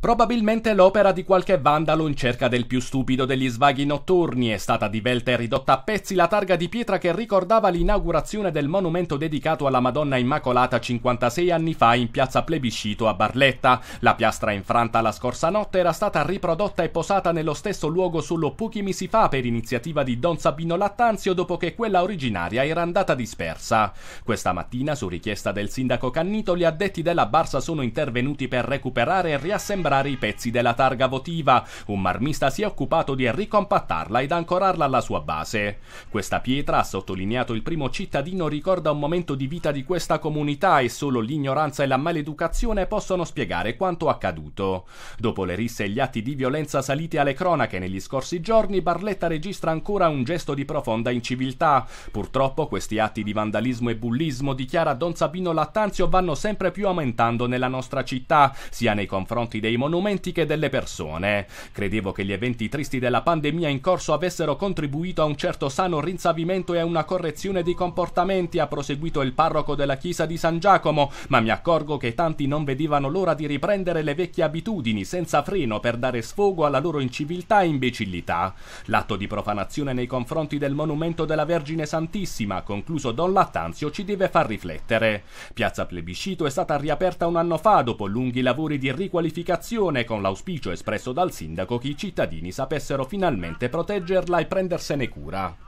Probabilmente l'opera di qualche vandalo in cerca del più stupido degli svaghi notturni è stata divelta e ridotta a pezzi la targa di pietra che ricordava l'inaugurazione del monumento dedicato alla Madonna Immacolata 56 anni fa in piazza Plebiscito a Barletta. La piastra infranta la scorsa notte era stata riprodotta e posata nello stesso luogo solo pochi mesi fa per iniziativa di Don Sabino Lattanzio dopo che quella originaria era andata dispersa. Questa mattina, su richiesta del sindaco Cannito, gli addetti della Barsa sono intervenuti per recuperare e riassemblare smembrare i pezzi della targa votiva, un marmista si è occupato di ricompattarla ed ancorarla alla sua base. Questa pietra, ha sottolineato il primo cittadino, ricorda un momento di vita di questa comunità e solo l'ignoranza e la maleducazione possono spiegare quanto accaduto. Dopo le risse e gli atti di violenza saliti alle cronache negli scorsi giorni, Barletta registra ancora un gesto di profonda inciviltà. Purtroppo questi atti di vandalismo e bullismo, dichiara Don Sabino Lattanzio, vanno sempre più aumentando nella nostra città, sia nei confronti dei monumenti che delle persone. Credevo che gli eventi tristi della pandemia in corso avessero contribuito a un certo sano rinsavimento e a una correzione di comportamenti, ha proseguito il parroco della chiesa di San Giacomo, ma mi accorgo che tanti non vedevano l'ora di riprendere le vecchie abitudini senza freno per dare sfogo alla loro inciviltà e imbecillità. L'atto di profanazione nei confronti del monumento della Vergine Santissima, concluso Don Lattanzio, ci deve far riflettere. Piazza Plebiscito è stata riaperta un anno fa dopo lunghi lavori di riqualificazione vaccinazione con l'auspicio espresso dal sindaco che i cittadini sapessero finalmente proteggerla e prendersene cura.